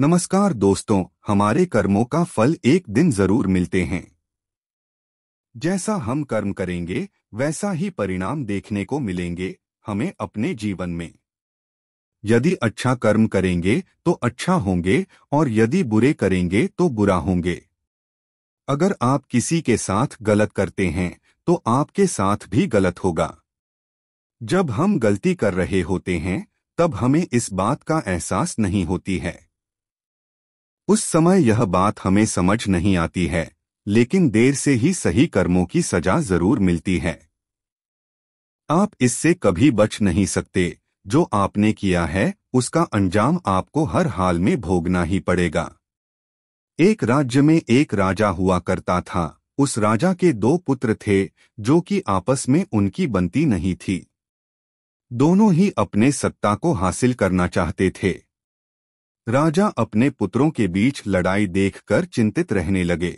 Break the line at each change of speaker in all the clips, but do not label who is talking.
नमस्कार दोस्तों हमारे कर्मों का फल एक दिन जरूर मिलते हैं जैसा हम कर्म करेंगे वैसा ही परिणाम देखने को मिलेंगे हमें अपने जीवन में यदि अच्छा कर्म करेंगे तो अच्छा होंगे और यदि बुरे करेंगे तो बुरा होंगे अगर आप किसी के साथ गलत करते हैं तो आपके साथ भी गलत होगा जब हम गलती कर रहे होते हैं तब हमें इस बात का एहसास नहीं होती है उस समय यह बात हमें समझ नहीं आती है लेकिन देर से ही सही कर्मों की सजा जरूर मिलती है आप इससे कभी बच नहीं सकते जो आपने किया है उसका अंजाम आपको हर हाल में भोगना ही पड़ेगा एक राज्य में एक राजा हुआ करता था उस राजा के दो पुत्र थे जो कि आपस में उनकी बनती नहीं थी दोनों ही अपने सत्ता को हासिल करना चाहते थे राजा अपने पुत्रों के बीच लड़ाई देखकर चिंतित रहने लगे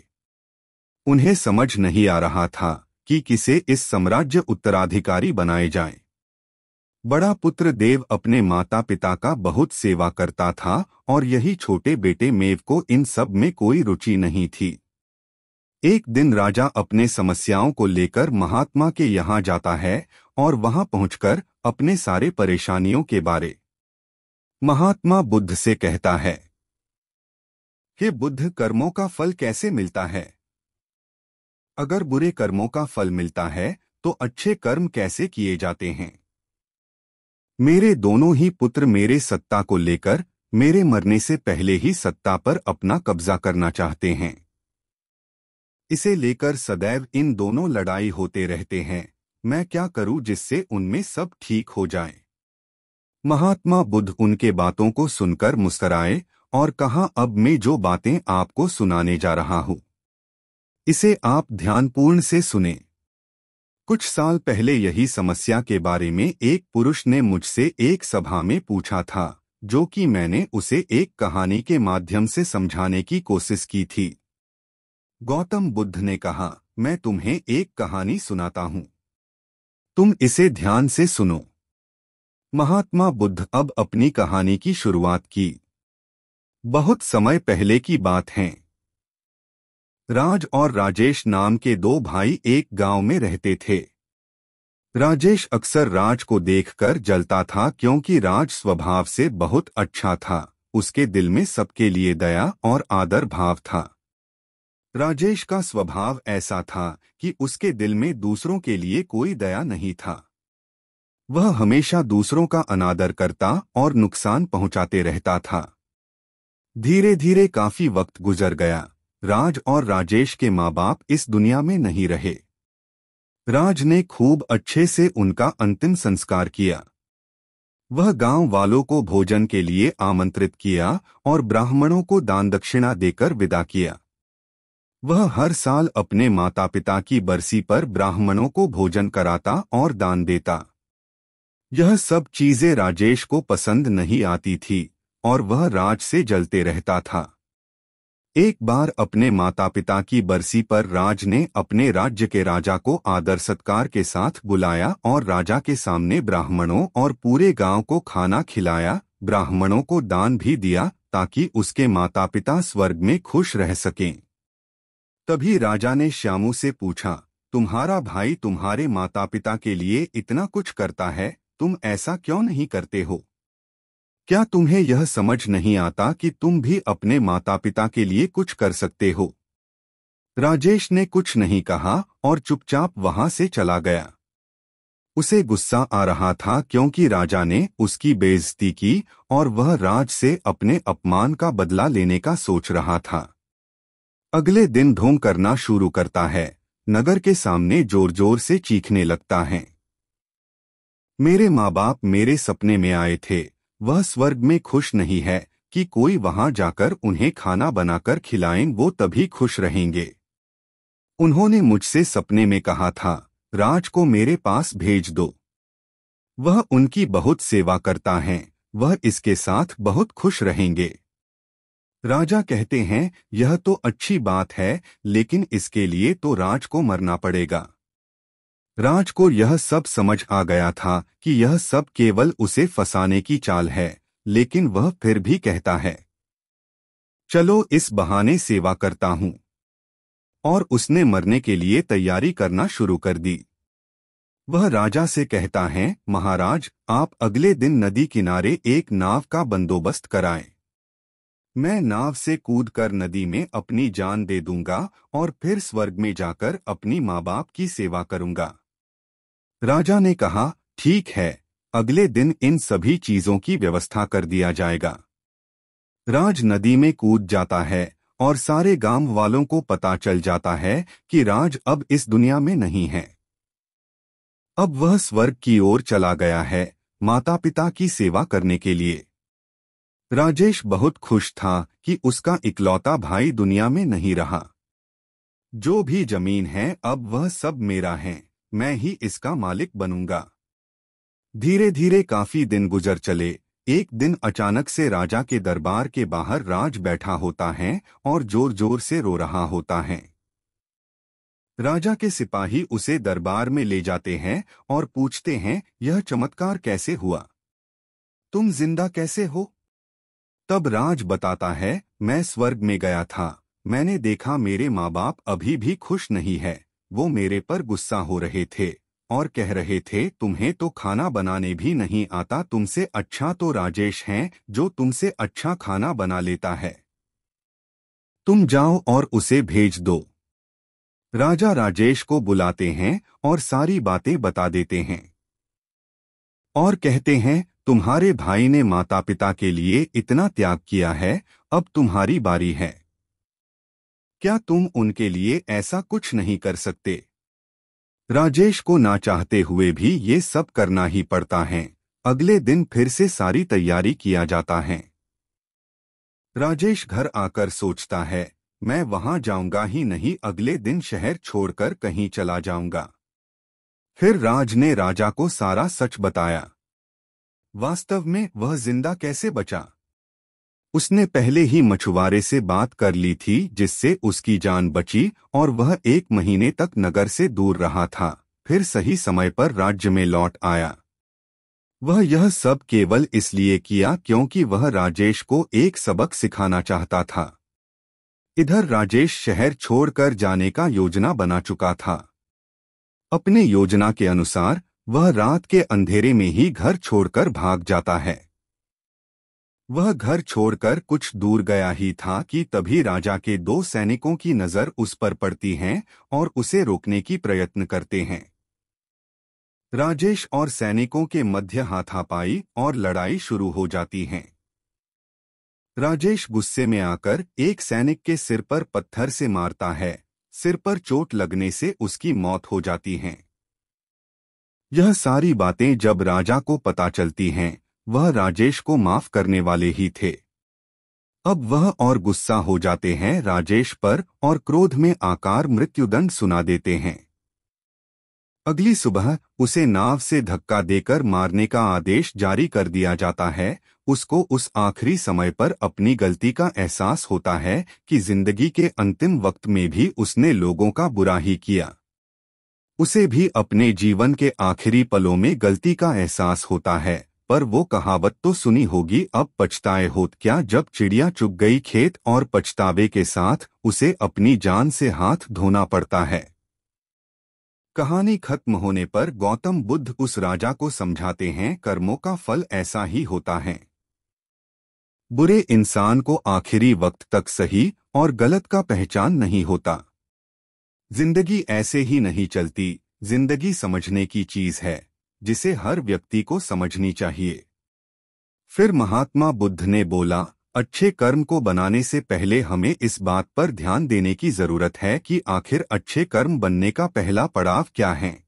उन्हें समझ नहीं आ रहा था कि किसे इस साम्राज्य उत्तराधिकारी बनाए जाए बड़ा पुत्र देव अपने माता पिता का बहुत सेवा करता था और यही छोटे बेटे मेव को इन सब में कोई रुचि नहीं थी एक दिन राजा अपने समस्याओं को लेकर महात्मा के यहाँ जाता है और वहां पहुंचकर अपने सारे परेशानियों के बारे महात्मा बुद्ध से कहता है हे बुद्ध कर्मों का फल कैसे मिलता है अगर बुरे कर्मों का फल मिलता है तो अच्छे कर्म कैसे किए जाते हैं मेरे दोनों ही पुत्र मेरे सत्ता को लेकर मेरे मरने से पहले ही सत्ता पर अपना कब्जा करना चाहते हैं इसे लेकर सदैव इन दोनों लड़ाई होते रहते हैं मैं क्या करूं जिससे उनमें सब ठीक हो जाए महात्मा बुद्ध उनके बातों को सुनकर मुस्कराए और कहा अब मैं जो बातें आपको सुनाने जा रहा हूं इसे आप ध्यानपूर्ण से सुने कुछ साल पहले यही समस्या के बारे में एक पुरुष ने मुझसे एक सभा में पूछा था जो कि मैंने उसे एक कहानी के माध्यम से समझाने की कोशिश की थी गौतम बुद्ध ने कहा मैं तुम्हें एक कहानी सुनाता हूं तुम इसे ध्यान से सुनो महात्मा बुद्ध अब अपनी कहानी की शुरुआत की बहुत समय पहले की बात है राज और राजेश नाम के दो भाई एक गांव में रहते थे राजेश अक्सर राज को देखकर जलता था क्योंकि राज स्वभाव से बहुत अच्छा था उसके दिल में सबके लिए दया और आदर भाव था राजेश का स्वभाव ऐसा था कि उसके दिल में दूसरों के लिए कोई दया नहीं था वह हमेशा दूसरों का अनादर करता और नुकसान पहुंचाते रहता था धीरे धीरे काफी वक्त गुजर गया राज और राजेश के माँ बाप इस दुनिया में नहीं रहे राज ने खूब अच्छे से उनका अंतिम संस्कार किया वह गांव वालों को भोजन के लिए आमंत्रित किया और ब्राह्मणों को दान दक्षिणा देकर विदा किया वह हर साल अपने माता पिता की बरसी पर ब्राह्मणों को भोजन कराता और दान देता यह सब चीजें राजेश को पसंद नहीं आती थी और वह राज से जलते रहता था एक बार अपने माता पिता की बरसी पर राज ने अपने राज्य के राजा को आदर सत्कार के साथ बुलाया और राजा के सामने ब्राह्मणों और पूरे गांव को खाना खिलाया ब्राह्मणों को दान भी दिया ताकि उसके माता पिता स्वर्ग में खुश रह सकें तभी राजा ने श्यामू से पूछा तुम्हारा भाई तुम्हारे माता पिता के लिए इतना कुछ करता है तुम ऐसा क्यों नहीं करते हो क्या तुम्हें यह समझ नहीं आता कि तुम भी अपने माता पिता के लिए कुछ कर सकते हो राजेश ने कुछ नहीं कहा और चुपचाप वहां से चला गया उसे गुस्सा आ रहा था क्योंकि राजा ने उसकी बेइज्जती की और वह राज से अपने अपमान का बदला लेने का सोच रहा था अगले दिन ढोंग करना शुरू करता है नगर के सामने जोर जोर से चीखने लगता है मेरे माँ बाप मेरे सपने में आए थे वह स्वर्ग में खुश नहीं है कि कोई वहां जाकर उन्हें खाना बनाकर खिलाएं वो तभी खुश रहेंगे उन्होंने मुझसे सपने में कहा था राज को मेरे पास भेज दो वह उनकी बहुत सेवा करता है वह इसके साथ बहुत खुश रहेंगे राजा कहते हैं यह तो अच्छी बात है लेकिन इसके लिए तो राज को मरना पड़ेगा राज को यह सब समझ आ गया था कि यह सब केवल उसे फंसाने की चाल है लेकिन वह फिर भी कहता है चलो इस बहाने सेवा करता हूं और उसने मरने के लिए तैयारी करना शुरू कर दी वह राजा से कहता है महाराज आप अगले दिन नदी किनारे एक नाव का बंदोबस्त कराएं। मैं नाव से कूदकर नदी में अपनी जान दे दूंगा और फिर स्वर्ग में जाकर अपनी माँ बाप की सेवा करूंगा राजा ने कहा ठीक है अगले दिन इन सभी चीजों की व्यवस्था कर दिया जाएगा राज नदी में कूद जाता है और सारे गांव वालों को पता चल जाता है कि राज अब इस दुनिया में नहीं है अब वह स्वर्ग की ओर चला गया है माता पिता की सेवा करने के लिए राजेश बहुत खुश था कि उसका इकलौता भाई दुनिया में नहीं रहा जो भी जमीन है अब वह सब मेरा है मैं ही इसका मालिक बनूंगा धीरे धीरे काफी दिन गुजर चले एक दिन अचानक से राजा के दरबार के बाहर राज बैठा होता है और जोर जोर से रो रहा होता है राजा के सिपाही उसे दरबार में ले जाते हैं और पूछते हैं यह चमत्कार कैसे हुआ तुम जिंदा कैसे हो तब राज बताता है मैं स्वर्ग में गया था मैंने देखा मेरे माँ बाप अभी भी खुश नहीं है वो मेरे पर गुस्सा हो रहे थे और कह रहे थे तुम्हें तो खाना बनाने भी नहीं आता तुमसे अच्छा तो राजेश है जो तुमसे अच्छा खाना बना लेता है तुम जाओ और उसे भेज दो राजा राजेश को बुलाते हैं और सारी बातें बता देते हैं और कहते हैं तुम्हारे भाई ने माता पिता के लिए इतना त्याग किया है अब तुम्हारी बारी है क्या तुम उनके लिए ऐसा कुछ नहीं कर सकते राजेश को ना चाहते हुए भी ये सब करना ही पड़ता है अगले दिन फिर से सारी तैयारी किया जाता है राजेश घर आकर सोचता है मैं वहां जाऊंगा ही नहीं अगले दिन शहर छोड़कर कहीं चला जाऊंगा फिर राज ने राजा को सारा सच बताया वास्तव में वह जिंदा कैसे बचा उसने पहले ही मछुआरे से बात कर ली थी जिससे उसकी जान बची और वह एक महीने तक नगर से दूर रहा था फिर सही समय पर राज्य में लौट आया वह यह सब केवल इसलिए किया क्योंकि वह राजेश को एक सबक सिखाना चाहता था इधर राजेश शहर छोड़कर जाने का योजना बना चुका था अपने योजना के अनुसार वह रात के अंधेरे में ही घर छोड़कर भाग जाता है वह घर छोड़कर कुछ दूर गया ही था कि तभी राजा के दो सैनिकों की नज़र उस पर पड़ती हैं और उसे रोकने की प्रयत्न करते हैं राजेश और सैनिकों के मध्य हाथापाई और लड़ाई शुरू हो जाती है राजेश गुस्से में आकर एक सैनिक के सिर पर पत्थर से मारता है सिर पर चोट लगने से उसकी मौत हो जाती है यह सारी बातें जब राजा को पता चलती हैं वह राजेश को माफ करने वाले ही थे अब वह और गुस्सा हो जाते हैं राजेश पर और क्रोध में आकार मृत्युदंड सुना देते हैं अगली सुबह उसे नाव से धक्का देकर मारने का आदेश जारी कर दिया जाता है उसको उस आखिरी समय पर अपनी गलती का एहसास होता है कि जिंदगी के अंतिम वक्त में भी उसने लोगों का बुरा ही किया उसे भी अपने जीवन के आखिरी पलों में गलती का एहसास होता है पर वो कहावत तो सुनी होगी अब पछताए होत क्या जब चिड़िया चुग गई खेत और पछतावे के साथ उसे अपनी जान से हाथ धोना पड़ता है कहानी खत्म होने पर गौतम बुद्ध उस राजा को समझाते हैं कर्मों का फल ऐसा ही होता है बुरे इंसान को आखिरी वक्त तक सही और गलत का पहचान नहीं होता जिंदगी ऐसे ही नहीं चलती जिंदगी समझने की चीज है जिसे हर व्यक्ति को समझनी चाहिए फिर महात्मा बुद्ध ने बोला अच्छे कर्म को बनाने से पहले हमें इस बात पर ध्यान देने की जरूरत है कि आखिर अच्छे कर्म बनने का पहला पड़ाव क्या है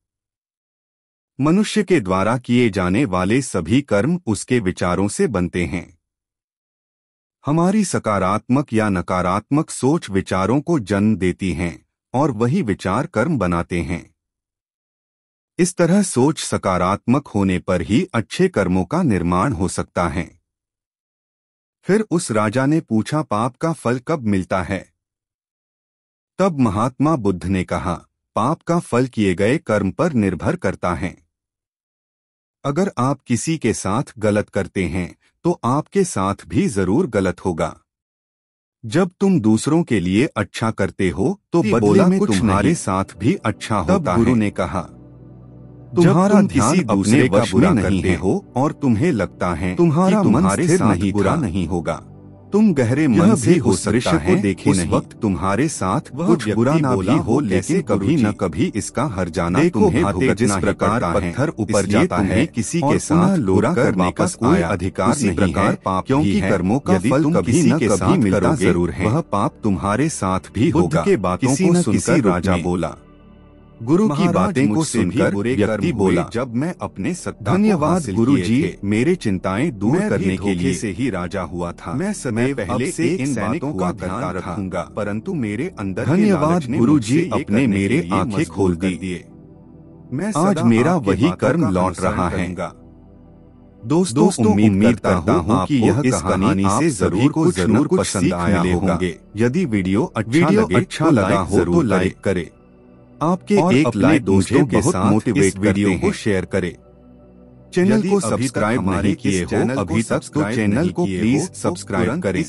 मनुष्य के द्वारा किए जाने वाले सभी कर्म उसके विचारों से बनते हैं हमारी सकारात्मक या नकारात्मक सोच विचारों को जन्म देती हैं और वही विचार कर्म बनाते हैं इस तरह सोच सकारात्मक होने पर ही अच्छे कर्मों का निर्माण हो सकता है फिर उस राजा ने पूछा पाप का फल कब मिलता है तब महात्मा बुद्ध ने कहा पाप का फल किए गए कर्म पर निर्भर करता है अगर आप किसी के साथ गलत करते हैं तो आपके साथ भी जरूर गलत होगा जब तुम दूसरों के लिए अच्छा करते हो तो बदला में तुम्हारे साथ भी अच्छा होता गुरु है। ने कहा तुम्हारा तुम किसी दूसरे का बुरा नहीं करते हो और तुम्हें लगता है तुम्हारा मन स्थिर नहीं बुरा नहीं होगा तुम गहरे मन से हो सकता है देखे उस नहीं। वक्त तुम्हारे साथ वह कुछ बुरा ना भी हो लेकिन कभी न कभी इसका हर जाना तुम्हें भुगतना जिस प्रकार पत्थर ऊपर जाता है किसी के साथ लोरा कर वापस कोई अधिकार नहीं प्रकार पाप क्योंकि कर्मों का फल कभी न कभी मिलता जरूर है वह पाप तुम्हारे साथ भी होगा के बाकी सुनकर राजा बोला
गुरु की बातें को सुनकर व्यक्ति बोला जब
मैं अपने धन्यवाद गुरु जी मेरे चिंताएं दूर करने के लिए से ही राजा हुआ था मैं समय पहले से इन बातों का ध्यान रखूंगा परंतु मेरे अंदर धन्यवाद गुरु जी अपने मेरे आँखें खोल दिए मैं आज मेरा वही कर्म लौट रहा है दोस्तों उम्मीद करता हूँ कि यह इस कहानी से जरूर को जरूर पसंद आया होगा यदि वीडियो अच्छा वीडियो अच्छा तो लगा हो तो लाइक करें आपके एक लाइक दोस्तों के साथ मोटिवेट वीडियो को शेयर करें चैनल को सब्सक्राइब नहीं किए हो अभी तक तो चैनल को प्लीज सब्सक्राइब तो करें